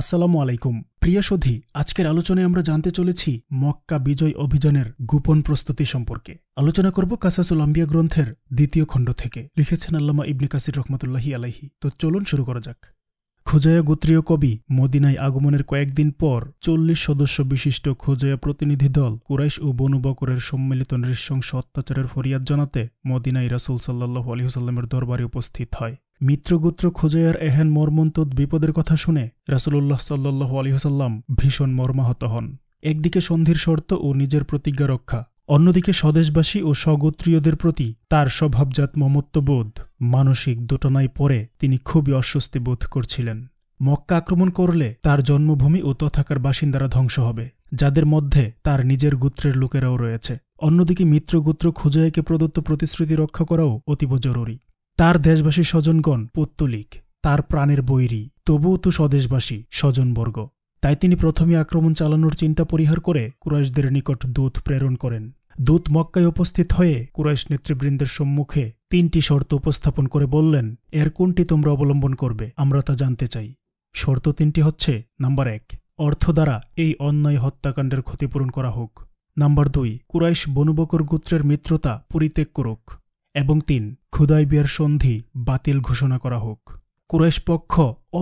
আসসালামু আলাইকুম প্রিয় সধী আজকের আলোচনায় আমরা জানতে চলেছি মক্কা বিজয় অভিযানের গোপন প্রস্তুতি সম্পর্কে আলোচনা করব কাসাসুল আম্বিয়া গ্রন্থের দ্বিতীয় খণ্ড থেকে লিখেছেন আল্লামা ইবনে কাসির রহমতুল্লাহি আলাইহি তো চলুন শুরু করা যাক খোজায়া গোত্রীয় কবি মদিনায় আগমনের কয়েকদিন পর চল্লিশ সদস্য বিশিষ্ট খোজয়া প্রতিনিধি দল কুরাইশ ও বনুবকরের সম্মিলিত নৃশংস অত্যাচারের ফরিয়াদ জানাতে মদিনাই রাসুল সাল্লাহ আলহিহসাল্লামের দরবারে উপস্থিত হয় মিত্রগোত্র খোঁজাইয়ার এহেন মর্মন্তদ বিপদের কথা শুনে রাসুলুল্লাহ সাল্লাহ আলিহাসাল্লাম ভীষণ মর্মাহত হন একদিকে সন্ধির শর্ত ও নিজের প্রতিজ্ঞা রক্ষা অন্যদিকে স্বদেশবাসী ও স্বগোত্রীয়দের প্রতি তার স্বভাবজাত মমত্ববোধ মানসিক দুটনায় পরে তিনি খুবই অস্বস্তি বোধ করছিলেন মক্কা আক্রমণ করলে তার জন্মভূমি ও তথাকার বাসিন্দারা ধ্বংস হবে যাদের মধ্যে তার নিজের গোত্রের লোকেরাও রয়েছে অন্যদিকে মিত্রগোত্র খুজাইকে প্রদত্ত প্রতিশ্রুতি রক্ষা করাও অতীব জরুরি তার দেশবাসী স্বজনগণ পত্তলিক তার প্রাণের বৈরী তবুও তো স্বদেশবাসী স্বজনবর্গ তাই তিনি প্রথমে আক্রমণ চালানোর চিন্তা পরিহার করে কুরাইশদের নিকট দূত প্রেরণ করেন দূত মক্কায় উপস্থিত হয়ে কুরাইশ নেতৃবৃন্দের সম্মুখে তিনটি শর্ত উপস্থাপন করে বললেন এর কোনটি তোমরা অবলম্বন করবে আমরা তা জানতে চাই শর্ত তিনটি হচ্ছে নাম্বার এক অর্থ দ্বারা এই অন্যায় হত্যাকাণ্ডের ক্ষতিপূরণ করা হোক নাম্বার দুই কুরাইশ বনুবকর গোত্রের মিত্রতা পরিত্যাগ করুক এবং তিন বিয়ের সন্ধি বাতিল ঘোষণা করা হোক কুরেশ পক্ষ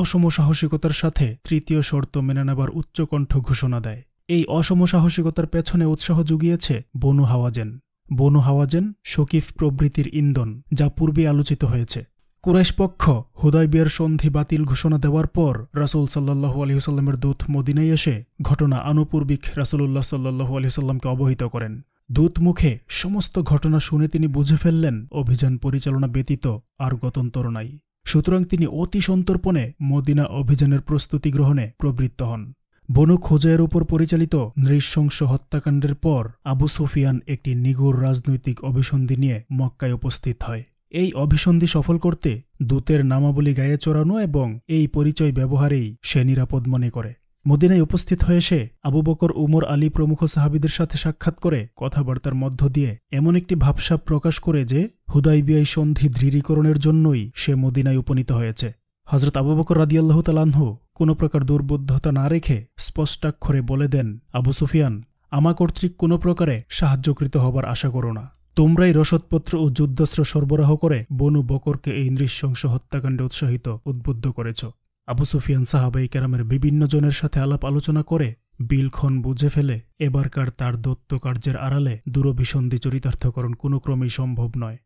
অসম সাহসিকতার সাথে তৃতীয় শর্ত মেনে নেবার উচ্চকণ্ঠ ঘোষণা দেয় এই অসম সাহসিকতার পেছনে উৎসাহ জুগিয়েছে বনু হাওয়াজেন বনু হাওয়াজেন শকিফ প্রভৃতির ইন্ধন যা পূর্বে আলোচিত হয়েছে কুরেশ পক্ষ হুদাইবিয়ার সন্ধি বাতিল ঘোষণা দেওয়ার পর রাসুল সাল্লাহ আলহিউসাল্লামের দূত মদিনায় এসে ঘটনা আনুপূর্বিক রাসুলুল্লাহ সাল্লাহ আলহিউসাল্লামকে অবহিত করেন দূতমুখে সমস্ত ঘটনা শুনে তিনি বুঝে ফেললেন অভিযান পরিচালনা ব্যতীত আর গতন্তর নাই সুতরাং তিনি অতি সন্তর্পণে মদিনা অভিযানের প্রস্তুতি গ্রহণে প্রবৃত্ত হন বনু খোজায়ের উপর পরিচালিত নৃশংস হত্যাকাণ্ডের পর আবু সুফিয়ান একটি নিগূঢ় রাজনৈতিক অভিসন্ধি নিয়ে মক্কায় উপস্থিত হয় এই অভিসন্ধি সফল করতে দূতের নামাবলী গায়ে চড়ানো এবং এই পরিচয় ব্যবহারেই সে নিরাপদ মনে করে মদিনায় উপস্থিত হয়ে সে আবু বকর উমর আলী প্রমুখ সাহাবিদের সাথে সাক্ষাৎ করে কথাবার্তার মধ্য দিয়ে এমন একটি ভাবসাপ প্রকাশ করে যে হুদাইবিয়াই সন্ধি দৃঢ়ীকরণের জন্যই সে মদিনায় উপনীত হয়েছে হজরত আবু বকর রাদিয়াল্লাহ তালাহ কোনো প্রকার দুর্বোধ্যতা না রেখে স্পষ্টাক্ষরে বলে দেন আবু সুফিয়ান আমা কর্তৃক কোনো প্রকারে সাহায্যকৃত হবার আশা করো না তোমরাই রসদপত্র ও যুদ্ধস্র সরবরাহ করে বনু বকরকে এই নৃশংস হত্যাকাণ্ডে উৎসাহিত উদ্বুদ্ধ করেছ আবু সুফিয়ান সাহাবাই কেরামের বিভিন্ন জনের সাথে আলাপ আলোচনা করে বিলক্ষণ বুঝে ফেলে এবারকার তার দত্ত কার্যের আড়ালে দূরভিসন্ধি চরিতার্থকরণ কোনো ক্রমেই সম্ভব নয়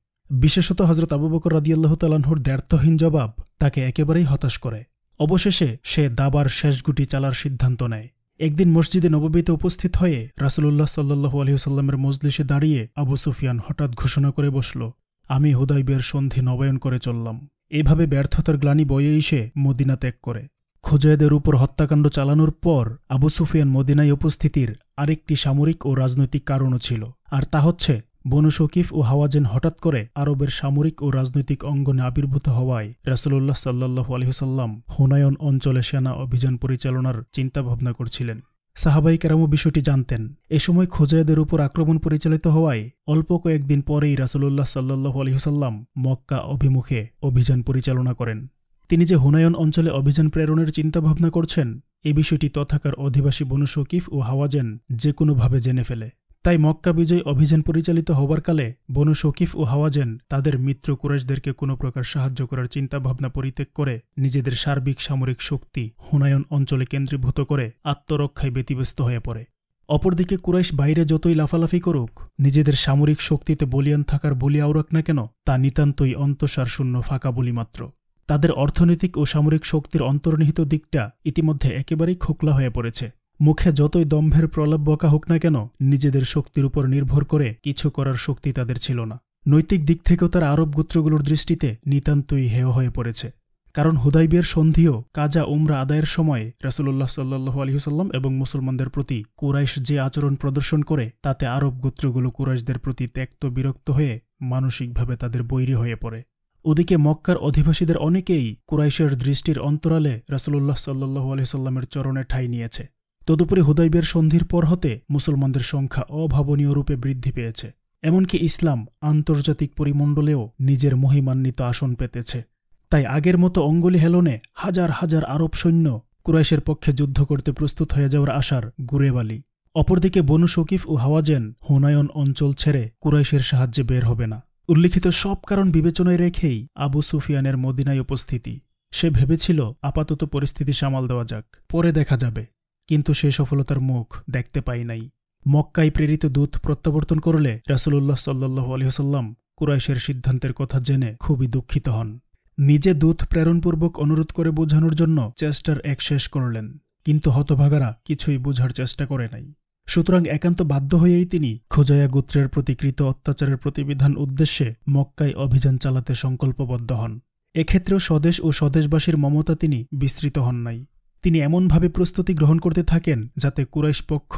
বিশেষত হজরত আবু বকর রাজিয়াল্লাহ তালাহুর দ্ব্যর্থহীন জবাব তাকে একেবারেই হতাশ করে অবশেষে সে দাবার শেষ গুটি চালার সিদ্ধান্ত নেয় একদিন মসজিদে নববীতে উপস্থিত হয়ে রাসুল্লাহ সাল্লু আলহিউসাল্লামের মজলিসে দাঁড়িয়ে আবু সুফিয়ান হঠাৎ ঘোষণা করে বসল আমি হুদাইবের সন্ধি নবায়ন করে চললাম এভাবে ব্যর্থতার গ্লানি বয়ে এসে মদিনা ত্যাগ করে খোজায়দের উপর হত্যাকাণ্ড চালানোর পর আবু সুফিয়ান মদিনায় উপস্থিতির আরেকটি সামরিক ও রাজনৈতিক কারণও ছিল আর তা হচ্ছে বনু শকিফ ও হাওয়াজেন হঠাৎ করে আরবের সামরিক ও রাজনৈতিক অঙ্গনে আবির্ভূত হওয়ায় রাসুল্লাহ সাল্লাহ আলহিসাল্লাম হুনায়ন অঞ্চলে সেনা অভিযান পরিচালনার চিন্তাভাবনা করছিলেন সাহাবাই কেরামও বিষয়টি জানতেন এ সময় খোজায়দের উপর আক্রমণ পরিচালিত হওয়ায় অল্প কয়েকদিন পরেই রাসুল্লাহ সাল্লাহ আলহিহসাল্লাম মক্কা অভিমুখে অভিযান পরিচালনা করেন তিনি যে হুনায়ন অঞ্চলে অভিযান প্রেরণের চিন্তাভাবনা করছেন এ বিষয়টি তথাকার অধিবাসী বনু শকিফ ও হাওয়াজেন যে কোনোভাবে জেনে ফেলে তাই মক্কা বিজয় অভিযান পরিচালিত হবার কালে বনু শকিফ ও হাওয়াজেন তাদের মিত্র কুরাইশদেরকে কোনো প্রকার সাহায্য করার চিন্তাভাবনা পরিত্যাগ করে নিজেদের সার্বিক সামরিক শক্তি হুনায়ন অঞ্চলে কেন্দ্রীভূত করে আত্মরক্ষায় ব্যতিব্যস্ত হয়ে পড়ে অপরদিকে কুরাইশ বাইরে যতই লাফালাফি করুক নিজেদের সামরিক শক্তিতে বলিয়ান থাকার বলি আওরাক না কেন তা নিতান্তই অন্তঃসারশূন্য ফাঁকা বলি মাত্র তাদের অর্থনৈতিক ও সামরিক শক্তির অন্তর্নিহিত দিকটা ইতিমধ্যে একেবারেই খোকলা হয়ে পড়েছে মুখে যতই দম্ভের প্রলাপ বকা হোক না কেন নিজেদের শক্তির উপর নির্ভর করে কিছু করার শক্তি তাদের ছিল না নৈতিক দিক থেকেও তার আরব গোত্রগুলোর দৃষ্টিতে নিতান্তই হেয় হয়ে পড়েছে কারণ হুদাইবের সন্ধিও কাজা উমরা আদায়ের সময়ে রসুল্লাহ সাল্লু আলহিহসাল্লাম এবং মুসলমানদের প্রতি কুরাইশ যে আচরণ প্রদর্শন করে তাতে আরব গোত্রগুলো কুরাইশদের প্রতি ত্যক্ত বিরক্ত হয়ে মানসিকভাবে তাদের বৈরী হয়ে পড়ে ওদিকে মক্কার অধিবাসীদের অনেকেই কুরাইশের দৃষ্টির অন্তরালে রাসুলুল্লাহ সাল্লু আলহিহসাল্লামের চরণে ঠাঁই নিয়েছে তদুপরি হুদাইবের সন্ধির পর হতে মুসলমানদের সংখ্যা অভাবনীয় রূপে বৃদ্ধি পেয়েছে এমনকি ইসলাম আন্তর্জাতিক পরিমণ্ডলেও নিজের মহিমান্বিত আসন পেতেছে তাই আগের মতো অঙ্গুলি হেলনে হাজার হাজার আরব সৈন্য কুরাইশের পক্ষে যুদ্ধ করতে প্রস্তুত হয়ে যাওয়ার আশার গুরেবালি অপরদিকে বনু শকিফ ও হাওয়াজেন হুনায়ন অঞ্চল ছেড়ে কুরাইশের সাহায্যে বের হবে না উল্লিখিত সব কারণ বিবেচনায় রেখেই আবু সুফিয়ানের মদিনায় উপস্থিতি সে ভেবেছিল আপাতত পরিস্থিতি সামাল দেওয়া যাক পরে দেখা যাবে কিন্তু সে সফলতার মুখ দেখতে পাই নাই মক্কায় প্রেরিত দূত প্রত্যাবর্তন করলে রাসুলুল্লাহ সাল্লু আলহিহসাল্লাম কুরাইশের সিদ্ধান্তের কথা জেনে খুবই দুঃখিত হন নিজে দূত প্রেরণপূর্বক অনুরোধ করে বোঝানোর জন্য চেষ্টার এক শেষ করলেন কিন্তু হতভাগারা কিছুই বোঝার চেষ্টা করে নাই সুতরাং একান্ত বাধ্য হয়েই তিনি খোজয়া গোত্রের প্রতিকৃত অত্যাচারের প্রতিবিধান উদ্দেশ্যে মক্কায় অভিযান চালাতে সংকল্পবদ্ধ হন এক্ষেত্রেও স্বদেশ ও স্বদেশবাসীর মমতা তিনি বিস্তৃত হন নাই তিনি এমনভাবে প্রস্তুতি গ্রহণ করতে থাকেন যাতে কুরাইশ পক্ষ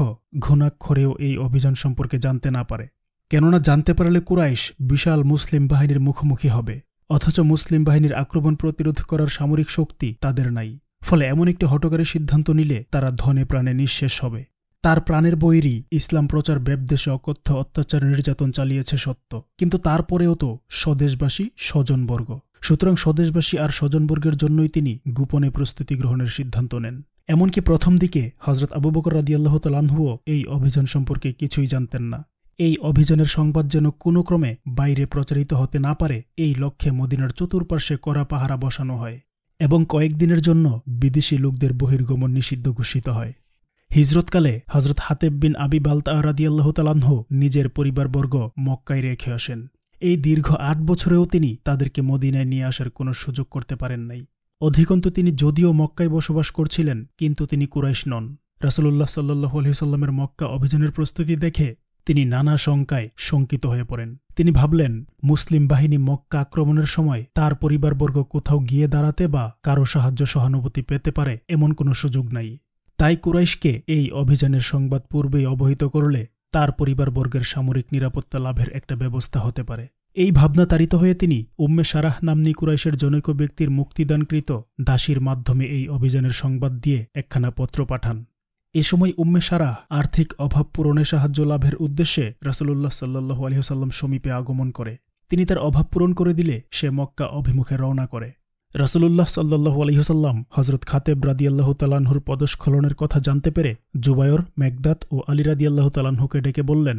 ঘুণাক্ষরেও এই অভিযান সম্পর্কে জানতে না পারে কেননা জানতে পারলে কুরাইশ বিশাল মুসলিম বাহিনীর মুখোমুখি হবে অথচ মুসলিম বাহিনীর আক্রমণ প্রতিরোধ করার সামরিক শক্তি তাদের নাই ফলে এমন একটি হটকারী সিদ্ধান্ত নিলে তারা ধনে প্রাণে নিঃশেষ হবে তার প্রাণের বইরই ইসলাম প্রচার ব্যবদেশে অকথ্য অত্যাচার নির্যাতন চালিয়েছে সত্য কিন্তু তারপরেও তো স্বদেশবাসী স্বজনবর্গ সুতরাং স্বদেশবাসী আর স্বজনবর্গের জন্যই তিনি গোপনে প্রস্তুতি গ্রহণের সিদ্ধান্ত নেন এমনকি প্রথম দিকে হজরত আবু বকর রাদিয়াল্লাহ তালানহুও এই অভিযান সম্পর্কে কিছুই জানতেন না এই অভিযানের সংবাদ যেন কোনো ক্রমে বাইরে প্রচারিত হতে না পারে এই লক্ষ্যে মদিনার চতুর্পার্শ্বে কড়া পাহারা বসানো হয় এবং কয়েকদিনের জন্য বিদেশি লোকদের বহির্গমন নিষিদ্ধ ঘোষিত হয় হিজরতকালে হজরত হাতেব বিন আবি বালতা রাদিয়াল্লাহ তালাহ নিজের পরিবারবর্গ মক্কায় রেখে আসেন এই দীর্ঘ আট বছরেও তিনি তাদেরকে মদিনায় নিয়ে আসার কোনো সুযোগ করতে পারেন নাই অধিকন্তু তিনি যদিও মক্কায় বসবাস করছিলেন কিন্তু তিনি কুরাইশ নন রাসুলুল্লাহ সাল্লু আলহিসাল্লামের মক্কা অভিযানের প্রস্তুতি দেখে তিনি নানা শঙ্কায় শঙ্কিত হয়ে পড়েন তিনি ভাবলেন মুসলিম বাহিনী মক্কা আক্রমণের সময় তার পরিবারবর্গ কোথাও গিয়ে দাঁড়াতে বা কারো সাহায্য সহানুভূতি পেতে পারে এমন কোনো সুযোগ নাই তাই কুরাইশকে এই অভিযানের সংবাদ পূর্বেই অবহিত করলে তার পরিবারবর্গের সামরিক নিরাপত্তা লাভের একটা ব্যবস্থা হতে পারে এই ভাবনা তাড়িত হয়ে তিনি উম্মে সারাহ নামনি কুরাইশের জনৈক ব্যক্তির মুক্তিদানকৃত দাসীর মাধ্যমে এই অভিযানের সংবাদ দিয়ে একখানা পত্র পাঠান এ সময় উম্মে সারাহ আর্থিক অভাব পূরণে সাহায্য লাভের উদ্দেশ্যে রাসুল্লাহ সাল্লু আলহিহসাল্লাম সমীপে আগমন করে তিনি তার অভাব পূরণ করে দিলে সে মক্কা অভিমুখে রওনা করে রাসুলুল্লাহ সাল্লাহ আলহিহসাল্লাম হজরত খাতেব রাদিয়াল্লাহ তালাহুর পদস্খলনের কথা জানতে পেরে জুবায়র মেঘদাত ও আলী রাদিয়াল্লাহ তালাহুকে ডেকে বললেন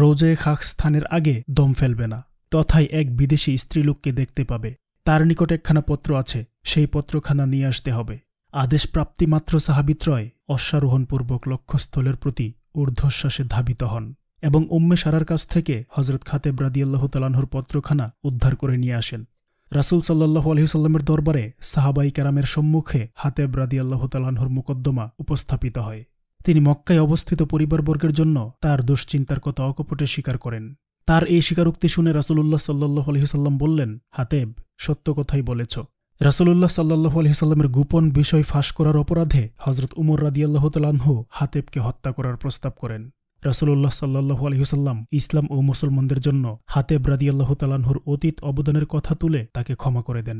রোজে খাক স্থানের আগে দম ফেলবে না তথায় এক বিদেশি স্ত্রীলোককে দেখতে পাবে তার নিকট একখানা পত্র আছে সেই পত্রখানা নিয়ে আসতে হবে আদেশ প্রাপ্তিমাত্র সাহাবিত্রয় অশ্বারোহণপূর্বক লক্ষ্যস্থলের প্রতি ঊর্ধ্বশ্বাসে ধাবিত হন এবং উম্মে সারার কাছ থেকে হজরত খাতেব রাদিয়াল্লাহ তালাহুর পত্রখানা উদ্ধার করে নিয়ে আসেন রাসুল সাল্লাহু আলহিসাল্লামের দরবারে সাহাবাই কারামের সম্মুখে হাতেব রাদি আল্লাহ মোকদ্দমা উপস্থাপিত হয় তিনি মক্কায় অবস্থিত পরিবারবর্গের জন্য তার দুশ্চিন্তার কথা অকপটে স্বীকার করেন তার এই স্বীকারোক্তি শুনে রাসুলুল্লাহ সাল্লাহ আলহিসাল্লাম বললেন হাতেব সত্য কথাই বলেছ রাসুল্লাহ সাল্লাহ আলহিসাল্লামের গোপন বিষয় ফাঁস করার অপরাধে হজরত উমর রাদিয়াল্লাহ তালাহু হাতেবকে হত্যা করার প্রস্তাব করেন রাসুল্লাহ সাল্লাহু আলহিহসাল্লাম ইসলাম ও মুসলমানদের জন্য হাতে ব্রাদিয়াল্লাহ তালানহুর অতীত অবদানের কথা তুলে তাকে ক্ষমা করে দেন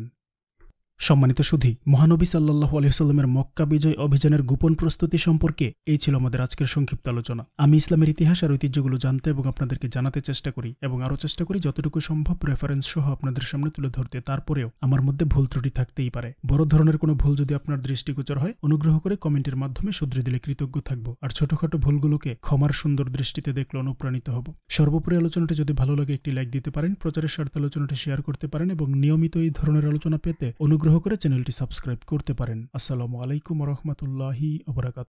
সম্মানিত সুধি মহানবী সাল্লাহ আলহিহাল্লামের মক্কা বিজয় অভিযানের গোপন প্রস্তুতি সম্পর্কে এই ছিল আমাদের আজকের সংক্ষিপ্ত আলোচনা আমি ইসলামের ইতিহাস আর ঐতিহ্যগুলো জানতে এবং আপনাদেরকে জানাতে চেষ্টা করি এবং আরও চেষ্টা করি যতটুকু সম্ভব রেফারেন্স সহ আপনাদের সামনে তুলে ধরতে তারপরেও আমার মধ্যে ভুল ত্রুটি থাকতেই পারে বড় ধরনের কোনো ভুল যদি আপনার দৃষ্টিগোচর হয় অনুগ্রহ করে কমেন্টের মাধ্যমে শুধরে দিলে কৃতজ্ঞ থাকবো আর ছোটখাটো ভুলগুলোকে ক্ষমার সুন্দর দৃষ্টিতে দেখলে অনুপ্রাণিত হব সর্বোপরি আলোচনাটি যদি ভালো লাগে একটি লাইক দিতে পারেন প্রচারের স্বার্থে আলোচনাটি শেয়ার করতে পারেন এবং নিয়মিত এই ধরনের আলোচনা পেতে অনুগ্রহ ভোকরে চ্যানেলটি সাবস্ক্রাইব করতে পারেন আসসালামু আলাইকুম ওয়া রাহমাতুল্লাহি ওয়া বারাকাতু